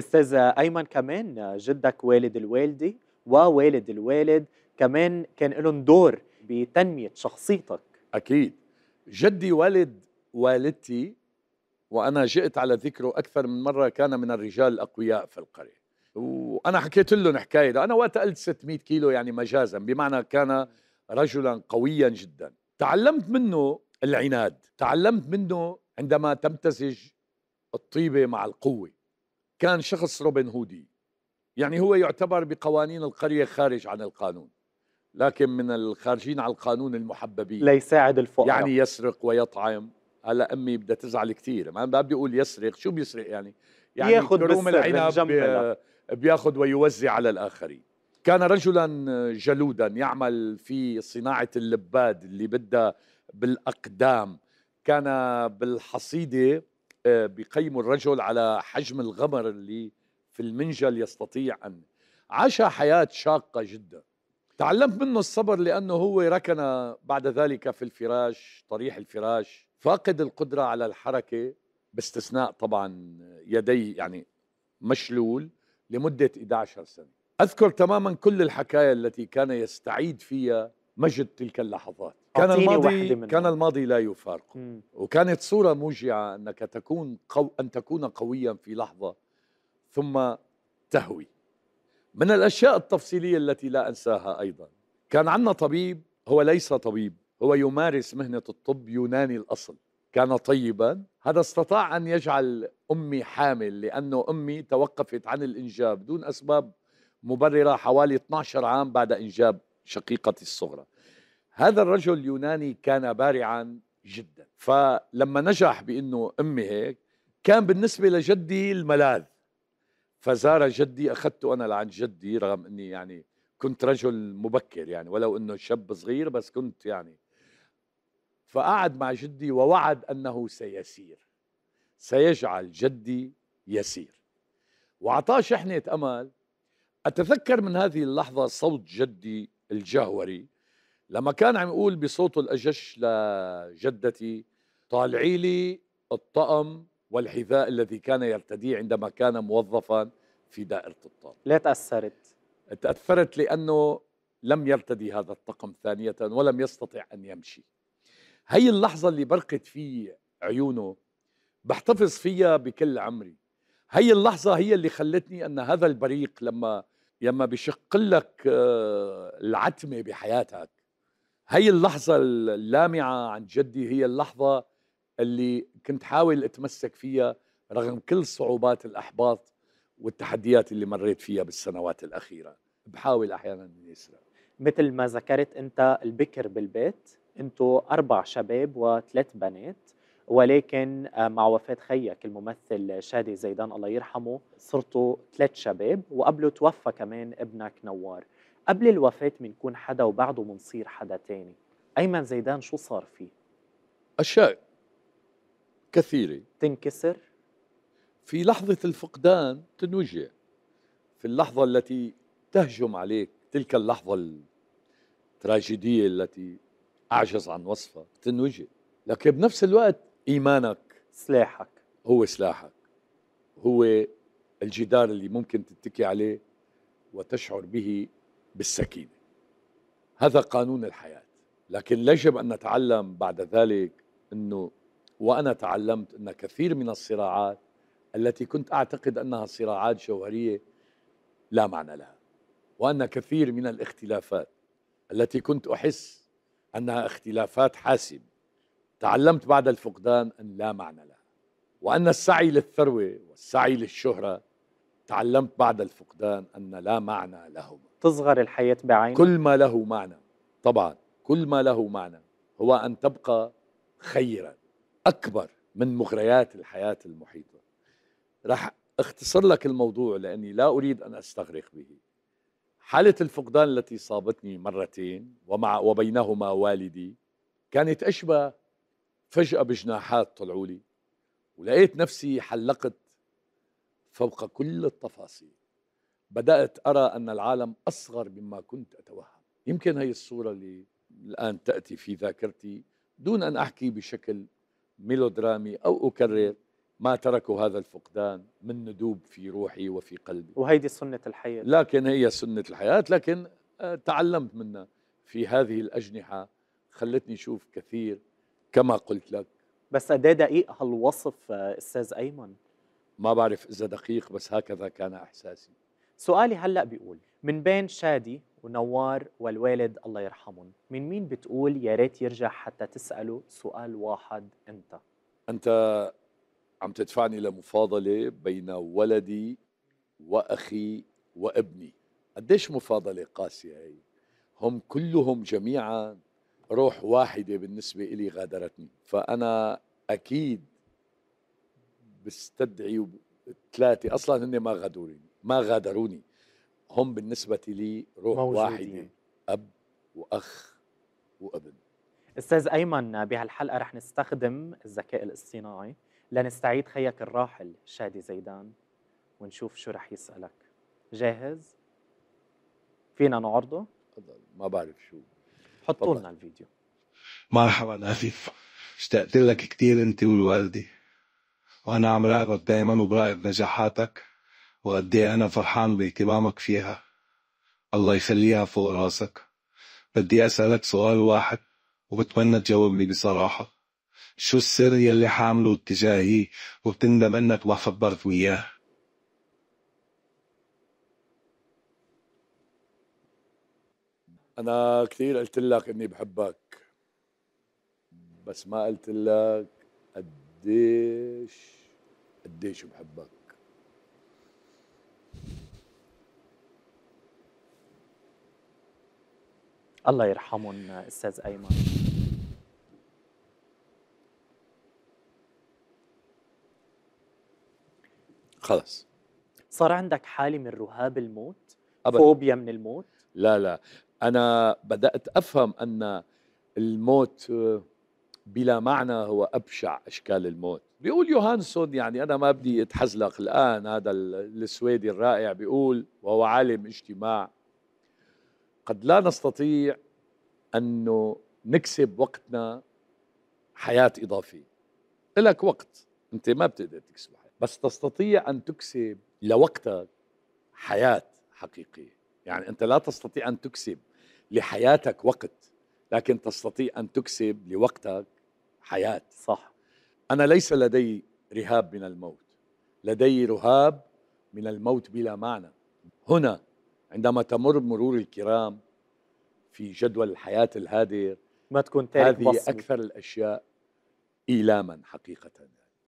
استاذ ايمن كمان جدك والد الوالده ووالد الوالد كمان كان لهم دور بتنميه شخصيتك اكيد جدي والد والدتي وانا جئت على ذكره اكثر من مره كان من الرجال الاقوياء في القريه وانا حكيت لهم حكايه انا وقت قلت 600 كيلو يعني مجازا بمعنى كان رجلا قويا جدا تعلمت منه العناد تعلمت منه عندما تمتزج الطيبه مع القوه كان شخص روبن هودي يعني هو يعتبر بقوانين القرية خارج عن القانون لكن من الخارجين على القانون المحببين ليساعد الفقراء يعني يسرق ويطعم هلا امي بدها تزعل كثير ما بدي اقول يسرق شو بيسرق يعني يعني ياخذ كروم العنب بياخذ ويوزع على الاخرين كان رجلا جلودا يعمل في صناعه اللباد اللي بدها بالاقدام كان بالحصيده بقيموا الرجل على حجم الغمر اللي في المنجل يستطيع أن عاش حياة شاقة جدا تعلمت منه الصبر لأنه هو ركن بعد ذلك في الفراش طريح الفراش فاقد القدرة على الحركة باستثناء طبعا يدي يعني مشلول لمدة 11 سنة أذكر تماما كل الحكاية التي كان يستعيد فيها مجد تلك اللحظات كان الماضي كان الماضي لا يفارقه مم. وكانت صورة موجعة أنك تكون قو أن تكون قويا في لحظة ثم تهوي من الأشياء التفصيلية التي لا أنساها أيضا كان عندنا طبيب هو ليس طبيب هو يمارس مهنة الطب يوناني الأصل كان طيبا هذا استطاع أن يجعل أمي حامل لأنه أمي توقفت عن الإنجاب دون أسباب مبررة حوالي 12 عام بعد إنجاب شقيقتي الصغرى هذا الرجل اليوناني كان بارعا جدا فلما نجح بأنه أمي هيك كان بالنسبة لجدي الملاذ فزار جدي أخذته أنا لعند جدي رغم أني يعني كنت رجل مبكر يعني ولو أنه شاب صغير بس كنت يعني فقعد مع جدي ووعد أنه سيسير سيجعل جدي يسير وأعطاه شحنة أمل أتذكر من هذه اللحظة صوت جدي الجهوري لما كان عم يقول بصوته الأجش لجدتي طالعي لي الطقم والحذاء الذي كان يرتديه عندما كان موظفا في دائرة الطاقة لا تأثرت تأثرت لأنه لم يرتدي هذا الطقم ثانية ولم يستطع أن يمشي هي اللحظة اللي برقت في عيونه بحتفظ فيها بكل عمري هي اللحظة هي اللي خلتني أن هذا البريق لما لما بشق لك آه، العتمة بحياتك هي اللحظة اللامعة عن جدي هي اللحظة اللي كنت حاول أتمسك فيها رغم كل صعوبات الأحباط والتحديات اللي مريت فيها بالسنوات الأخيرة بحاول أحيانا أني أسرع مثل ما ذكرت أنت البكر بالبيت أنتوا أربع شباب وثلاث بنات ولكن آه، مع وفاة خيك الممثل شادي زيدان الله يرحمه صرتوا ثلاث شباب وقبله توفى كمان ابنك نوار قبل الوفاة بنكون حدا وبعده بنصير حدا تاني أيمن زيدان شو صار فيه؟ أشياء كثيرة تنكسر؟ في لحظة الفقدان تنوجع في اللحظة التي تهجم عليك تلك اللحظة التراجيدية التي أعجز عن وصفها تنوجع لكن بنفس الوقت إيمانك سلاحك هو سلاحك هو الجدار اللي ممكن تتكي عليه وتشعر به بالسكينه هذا قانون الحياه لكن يجب ان نتعلم بعد ذلك انه وانا تعلمت ان كثير من الصراعات التي كنت اعتقد انها صراعات جوهريه لا معنى لها وان كثير من الاختلافات التي كنت احس انها اختلافات حاسمة تعلمت بعد الفقدان ان لا معنى لها وان السعي للثروه والسعي للشهره تعلمت بعد الفقدان ان لا معنى لهما تصغر الحياة بعين كل ما له معنى طبعا كل ما له معنى هو أن تبقى خيرا أكبر من مغريات الحياة المحيطة رح اختصر لك الموضوع لأني لا أريد أن أستغرق به حالة الفقدان التي صابتني مرتين ومع وبينهما والدي كانت أشبه فجأة بجناحات طلعوا لي ولقيت نفسي حلقت فوق كل التفاصيل بدات ارى ان العالم اصغر مما كنت اتوهم يمكن هي الصوره اللي الان تاتي في ذاكرتي دون ان احكي بشكل ميلودرامي او اكرر ما تركه هذا الفقدان من ندوب في روحي وفي قلبي وهيدي سنه الحياه لكن هي سنه الحياه لكن آه، تعلمت منها في هذه الاجنحه خلتني اشوف كثير كما قلت لك بس قد دقيق هالوصف آه، استاذ ايمن ما بعرف اذا دقيق بس هكذا كان احساسي سؤالي هلا بيقول من بين شادي ونوار والوالد الله يرحمهم من مين بتقول يا ريت يرجع حتى تساله سؤال واحد انت انت عم تدفعني لمفاضله بين ولدي واخي وابني قديش مفاضله قاسيه هي هم كلهم جميعا روح واحده بالنسبه إلي غادرتني فانا اكيد بستدعي ثلاثه اصلا هن ما غادروني ما غادروني هم بالنسبة لي روح واحدة أب وأخ وابن أستاذ أيمن بهالحلقة رح نستخدم الذكاء الاصطناعي لنستعيد خيك الراحل شادي زيدان ونشوف شو رح يسألك جاهز؟ فينا نعرضه؟ تفضل ما بعرف شو حطوا لنا الفيديو مرحبا أسيف اشتقت لك كثير أنت والوالدة وأنا عم راقب دايما وبراقب نجاحاتك وقد ايه أنا فرحان باهتمامك فيها الله يخليها فوق راسك بدي أسألك سؤال واحد وبتمنى تجاوبني بصراحة شو السر يلي حامله اتجاهي وبتندم انك ما خبرت وياه انا كثير قلت لك اني بحبك بس ما قلت لك قديش قديش بحبك الله يرحمهم استاذ ايمن خلص صار عندك حاله من رهاب الموت أبداً. فوبيا من الموت لا لا انا بدات افهم ان الموت بلا معنى هو ابشع اشكال الموت بيقول يوهانسون يعني انا ما بدي اتحزلق الان هذا السويدي الرائع بيقول وهو عالم اجتماع قد لا نستطيع أنه نكسب وقتنا حياة إضافية لك وقت أنت ما بتقدر تكسب حياة بس تستطيع أن تكسب لوقتك حياة حقيقية يعني أنت لا تستطيع أن تكسب لحياتك وقت لكن تستطيع أن تكسب لوقتك حياة صح أنا ليس لدي رهاب من الموت لدي رهاب من الموت بلا معنى هنا عندما تمر بمرور الكرام في جدول الحياة الهادر ما تكون تارك هذه بصمي. أكثر الأشياء إيلاما حقيقة